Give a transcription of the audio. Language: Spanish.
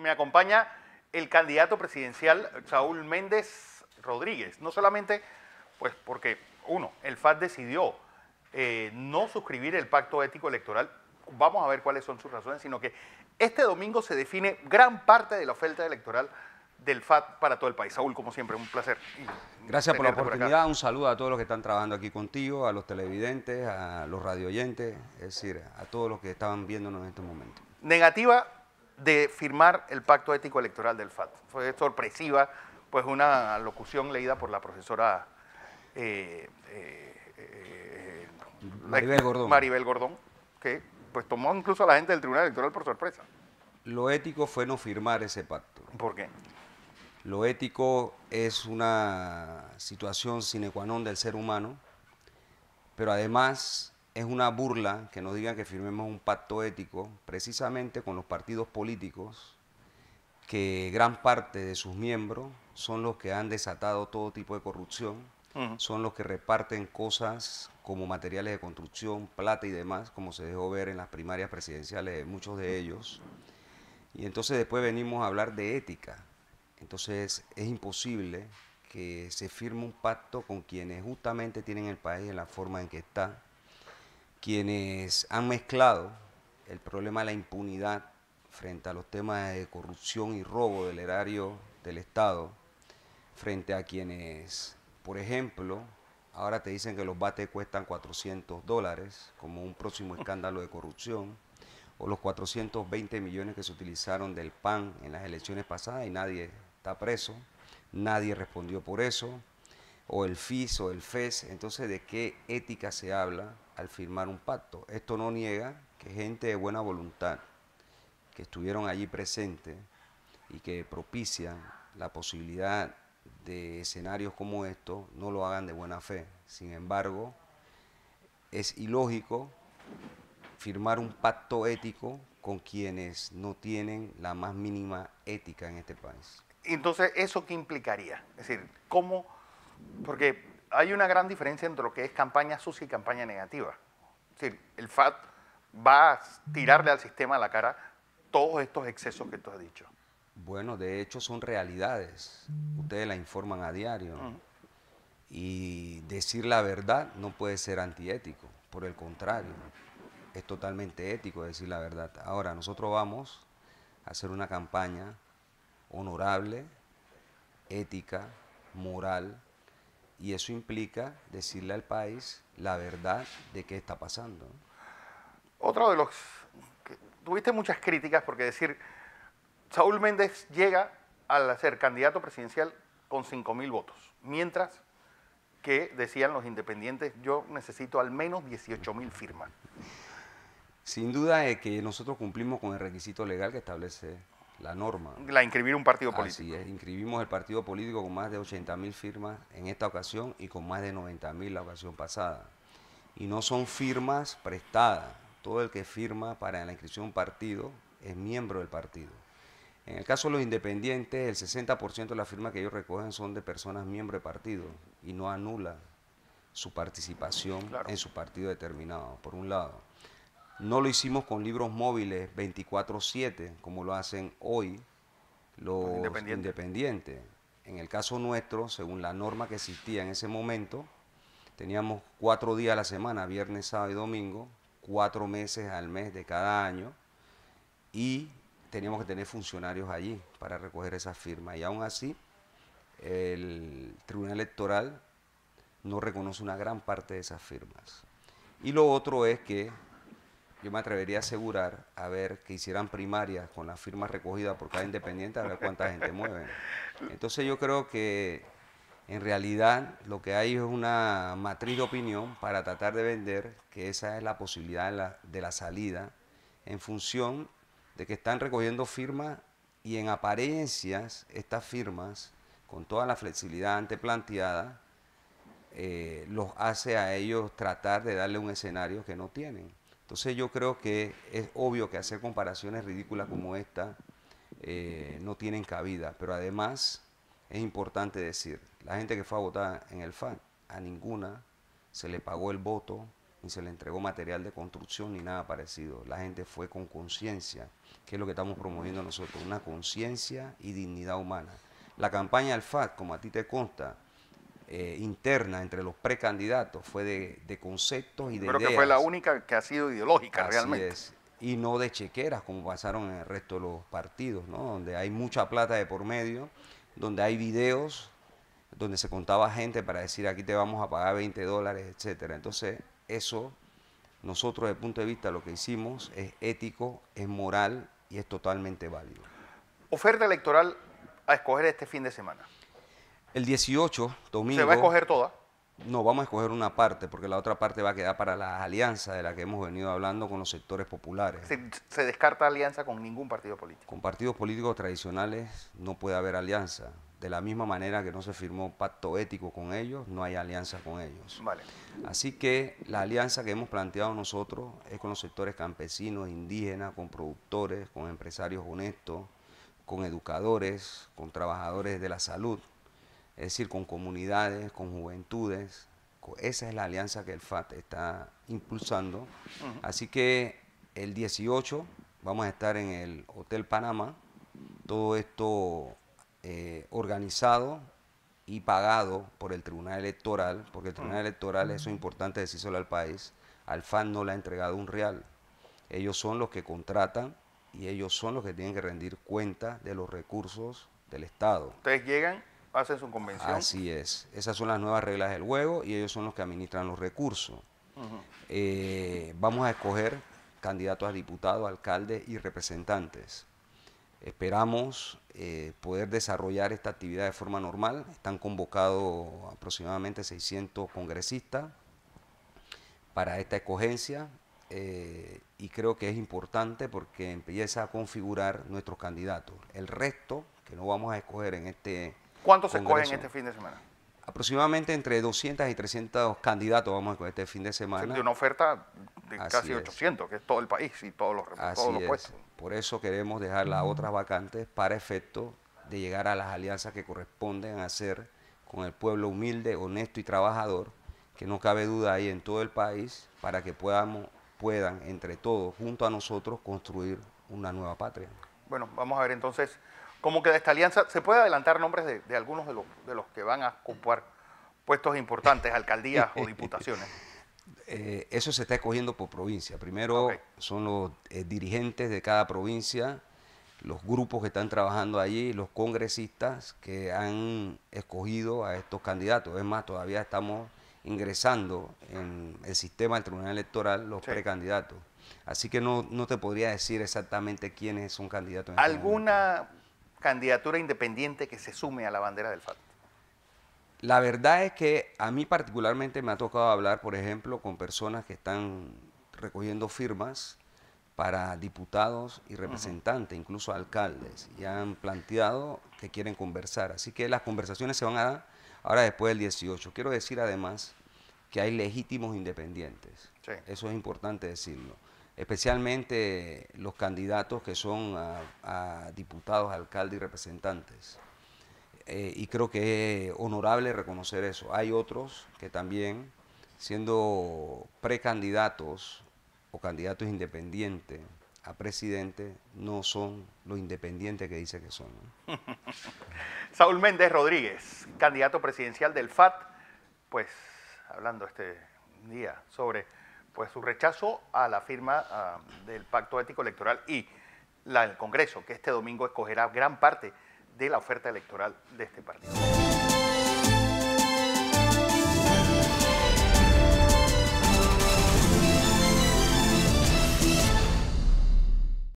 me acompaña el candidato presidencial Saúl Méndez Rodríguez. No solamente, pues porque, uno, el FAT decidió eh, no suscribir el pacto ético electoral, vamos a ver cuáles son sus razones, sino que este domingo se define gran parte de la oferta electoral del FAT para todo el país. Saúl, como siempre, un placer. Gracias por la oportunidad, un saludo a todos los que están trabajando aquí contigo, a los televidentes, a los radioyentes, es decir, a todos los que estaban viéndonos en este momento. Negativa de firmar el pacto ético electoral del FAT. Fue sorpresiva, pues una locución leída por la profesora eh, eh, eh, Maribel, Gordón. que pues tomó incluso a la gente del Tribunal Electoral por sorpresa. Lo ético fue no firmar ese pacto. ¿Por qué? Lo ético es una situación sine qua non del ser humano, pero además es una burla que nos digan que firmemos un pacto ético precisamente con los partidos políticos que gran parte de sus miembros son los que han desatado todo tipo de corrupción, son los que reparten cosas como materiales de construcción, plata y demás, como se dejó ver en las primarias presidenciales de muchos de ellos. Y entonces después venimos a hablar de ética. Entonces es imposible que se firme un pacto con quienes justamente tienen el país en la forma en que está quienes han mezclado el problema de la impunidad frente a los temas de corrupción y robo del erario del Estado, frente a quienes, por ejemplo, ahora te dicen que los bates cuestan 400 dólares como un próximo escándalo de corrupción, o los 420 millones que se utilizaron del PAN en las elecciones pasadas y nadie está preso, nadie respondió por eso o el FIS o el FES, entonces de qué ética se habla al firmar un pacto. Esto no niega que gente de buena voluntad que estuvieron allí presentes y que propician la posibilidad de escenarios como estos no lo hagan de buena fe. Sin embargo, es ilógico firmar un pacto ético con quienes no tienen la más mínima ética en este país. Entonces, ¿eso qué implicaría? Es decir, ¿cómo porque hay una gran diferencia entre lo que es campaña sucia y campaña negativa. Es decir, el FAT va a tirarle al sistema a la cara todos estos excesos que tú has dicho. Bueno, de hecho son realidades. Ustedes la informan a diario. Y decir la verdad no puede ser antiético. Por el contrario, es totalmente ético decir la verdad. Ahora, nosotros vamos a hacer una campaña honorable, ética, moral, y eso implica decirle al país la verdad de qué está pasando. Otro de los... Tuviste muchas críticas porque decir, Saúl Méndez llega al ser candidato presidencial con 5.000 votos, mientras que decían los independientes, yo necesito al menos 18.000 firmas. Sin duda es que nosotros cumplimos con el requisito legal que establece la norma. La inscribir un partido político. Así es, inscribimos el partido político con más de 80 mil firmas en esta ocasión y con más de 90 mil la ocasión pasada. Y no son firmas prestadas. Todo el que firma para la inscripción de un partido es miembro del partido. En el caso de los independientes, el 60% de las firmas que ellos recogen son de personas miembro de partido y no anula su participación en su partido determinado, por un lado. No lo hicimos con libros móviles 24/7, como lo hacen hoy los independientes. En el caso nuestro, según la norma que existía en ese momento, teníamos cuatro días a la semana, viernes, sábado y domingo, cuatro meses al mes de cada año, y teníamos que tener funcionarios allí para recoger esas firmas. Y aún así, el Tribunal Electoral no reconoce una gran parte de esas firmas. Y lo otro es que yo me atrevería a asegurar, a ver, que hicieran primarias con las firmas recogidas por cada independiente, a ver cuánta gente mueven. Entonces yo creo que en realidad lo que hay es una matriz de opinión para tratar de vender que esa es la posibilidad de la, salida en función de que están recogiendo firmas y en apariencias estas firmas, con toda la flexibilidad anteplanteada, eh, los hace a ellos tratar de darle un escenario que no tienen. Entonces yo creo que es obvio que hacer comparaciones ridículas como esta eh, no tienen cabida, pero además es importante decir, la gente que fue a votar en el FAN, a ninguna se le pagó el voto, ni se le entregó material de construcción, ni nada parecido. La gente fue con conciencia, que es lo que estamos promoviendo nosotros, una conciencia y dignidad humana. La campaña del FAT, como a ti te consta, eh, interna entre los precandidatos fue de, conceptos y de Creo que fue la única que ha sido ideológica realmente. Y no de chequeras como pasaron en el resto de los partidos, ¿no? Donde hay mucha plata de por medio, donde hay videos, donde se contaba gente para decir aquí te vamos a pagar 20 dólares, etcétera. Entonces, eso nosotros desde el punto de vista lo que hicimos es ético, es moral y es totalmente válido. Oferta electoral a escoger este fin de semana. El 18, domingo. ¿Se va a escoger toda? No, vamos a escoger una parte, porque la otra parte va a quedar para las alianzas de la que hemos venido hablando con los sectores populares. Se, se, descarta alianza con ningún partido político. Con partidos políticos tradicionales no puede haber alianza. De la misma manera que no se firmó pacto ético con ellos, no hay alianza con ellos. Vale. Así que la alianza que hemos planteado nosotros es con los sectores campesinos, indígenas, con productores, con empresarios honestos, con educadores, con trabajadores de la salud es decir, con comunidades, con juventudes. Esa es la alianza que el FAT está impulsando. Así que el 18 vamos a estar en el Hotel Panamá, todo esto eh, organizado y pagado por el Tribunal Electoral, porque el Tribunal Electoral, eso es importante decírselo al país, al FAT no le ha entregado un real. Ellos son los que contratan y ellos son los que tienen que rendir cuenta de los recursos del Estado. ¿Ustedes llegan hacen su convención. Así es. Esas son las nuevas reglas del juego y ellos son los que administran los recursos. Eh, vamos a escoger candidatos a diputados, alcaldes y representantes. Esperamos eh, poder desarrollar esta actividad de forma normal. Están convocados aproximadamente 600 congresistas para esta escogencia eh, y creo que es importante porque empieza a configurar nuestros candidatos. El resto que no vamos a escoger en este ¿Cuántos se cogen este fin de semana? Aproximadamente entre 200 y 300 candidatos vamos a escoger este fin de semana. de una oferta de casi 800, que es todo el país y todos los, puestos. Por eso queremos dejar las otras vacantes para efecto de llegar a las alianzas que corresponden a hacer con el pueblo humilde, honesto y trabajador, que no cabe duda ahí en todo el país, para que podamos, puedan entre todos, junto a nosotros, construir una nueva patria. Bueno, vamos a ver entonces como que de esta alianza se puede adelantar nombres de, algunos de los, que van a ocupar puestos importantes, alcaldías o diputaciones. Eh, eso se está escogiendo por provincia. Primero son los eh, dirigentes de cada provincia, los grupos que están trabajando allí, los congresistas que han escogido a estos candidatos. Es más, todavía estamos ingresando en el sistema del Tribunal Electoral los precandidatos. Así que no, no, te podría decir exactamente quiénes son candidatos. En este ¿Alguna candidatura independiente que se sume a la bandera del FAT? La verdad es que a mí particularmente me ha tocado hablar, por ejemplo, con personas que están recogiendo firmas para diputados y representantes, incluso alcaldes, y han planteado que quieren conversar. Así que las conversaciones se van a dar ahora después del 18. Quiero decir además que hay legítimos independientes. Eso es importante decirlo especialmente los candidatos que son a, diputados, alcaldes y representantes. Eh, y creo que es honorable reconocer eso. Hay otros que también, siendo precandidatos o candidatos independientes a presidente, no son lo independientes que dice que son. Saúl Méndez Rodríguez, candidato presidencial del FAT, pues hablando este día sobre pues su rechazo a la firma ah, del Pacto Ético Electoral y la, del Congreso, que este domingo escogerá gran parte de la oferta electoral de este partido.